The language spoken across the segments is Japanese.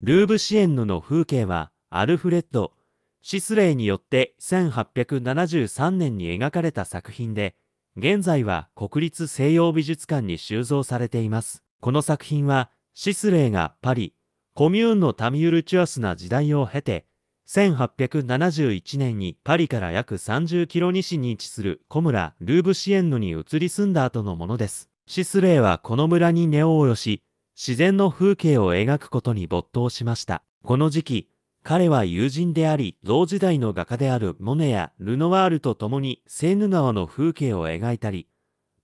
ルーブシエンヌの風景は、アルフレッド・シスレイによって1873年に描かれた作品で、現在は国立西洋美術館に収蔵されています。この作品は、シスレイがパリ、コミューンのタミュルチュアスな時代を経て、1871年にパリから約30キロ西に位置するコムラ・ルーブシエンヌに移り住んだ後のものです。シスレイはこの村に根を下ろし、自然の風景を描くことに没頭しました。この時期、彼は友人であり、同時代の画家であるモネやルノワールと共にセーヌ川の風景を描いたり、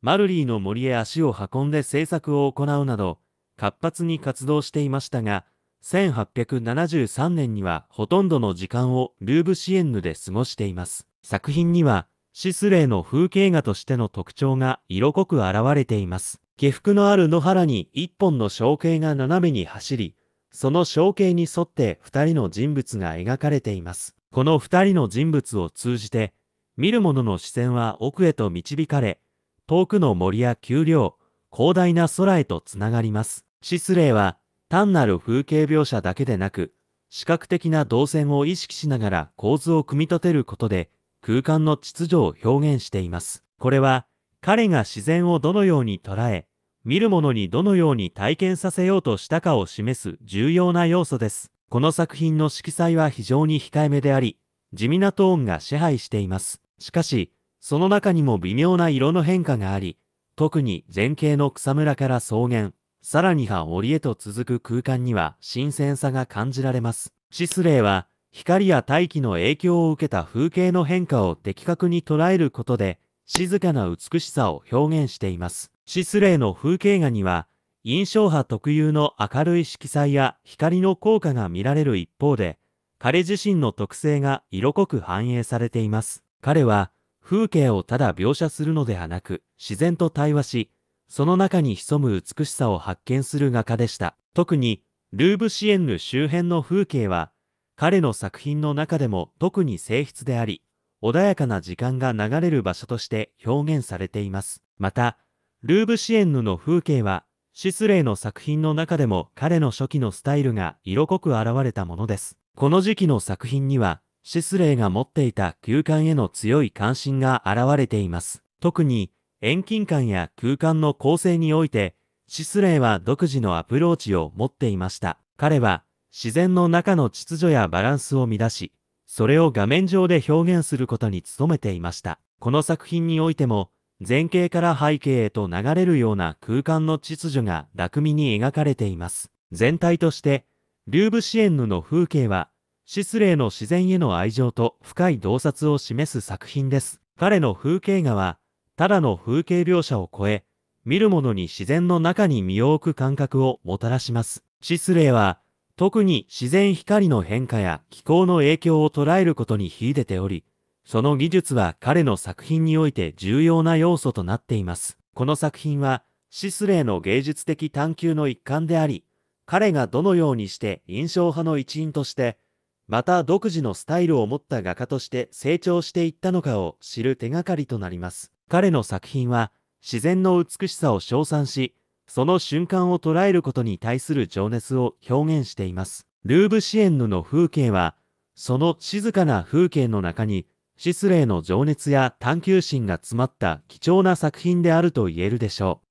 マルリーの森へ足を運んで制作を行うなど、活発に活動していましたが、1873年にはほとんどの時間をルーブシエンヌで過ごしています。作品には、シスレーの風景画としての特徴が色濃く現れています。起伏のある野原に一本の象形が斜めに走り、その象形に沿って二人の人物が描かれています。この二人の人物を通じて、見る者の視線は奥へと導かれ、遠くの森や丘陵、広大な空へとつながります。シスレイは、単なる風景描写だけでなく、視覚的な動線を意識しながら構図を組み立てることで、空間の秩序を表現しています。これは、彼が自然をどのように捉え、見る者にどのように体験させようとしたかを示す重要な要素です。この作品の色彩は非常に控えめであり、地味なトーンが支配しています。しかし、その中にも微妙な色の変化があり、特に前景の草むらから草原、さらには森へと続く空間には新鮮さが感じられます。シスレイは、光や大気の影響を受けた風景の変化を的確に捉えることで、静かな美しさを表現しています。シスレイの風景画には、印象派特有の明るい色彩や光の効果が見られる一方で、彼自身の特性が色濃く反映されています。彼は、風景をただ描写するのではなく、自然と対話し、その中に潜む美しさを発見する画家でした。特に、ルーブシエンヌ周辺の風景は、彼の作品の中でも特に性質であり、穏やかな時間が流れる場所として表現されています。また、ルーブシエンヌの風景は、シスレイの作品の中でも彼の初期のスタイルが色濃く現れたものです。この時期の作品には、シスレイが持っていた空間への強い関心が現れています。特に、遠近感や空間の構成において、シスレイは独自のアプローチを持っていました。彼は、自然の中の秩序やバランスを乱し、それを画面上で表現することに努めていました。この作品においても、前景から背景へと流れるような空間の秩序が巧みに描かれています。全体として、リューブシエンヌの風景は、シスレイの自然への愛情と深い洞察を示す作品です。彼の風景画は、ただの風景描写を超え、見る者に自然の中に身を置く感覚をもたらします。シスレイは、特に自然光の変化や気候の影響を捉えることに秀でており、その技術は彼の作品において重要な要素となっています。この作品は、シスレーの芸術的探求の一環であり、彼がどのようにして印象派の一員として、また独自のスタイルを持った画家として成長していったのかを知る手がかりとなります。彼の作品は、自然の美しさを称賛し、その瞬間を捉えることに対する情熱を表現しています。ルーブシエンヌの風景は、その静かな風景の中に、シスレーの情熱や探求心が詰まった貴重な作品であると言えるでしょう。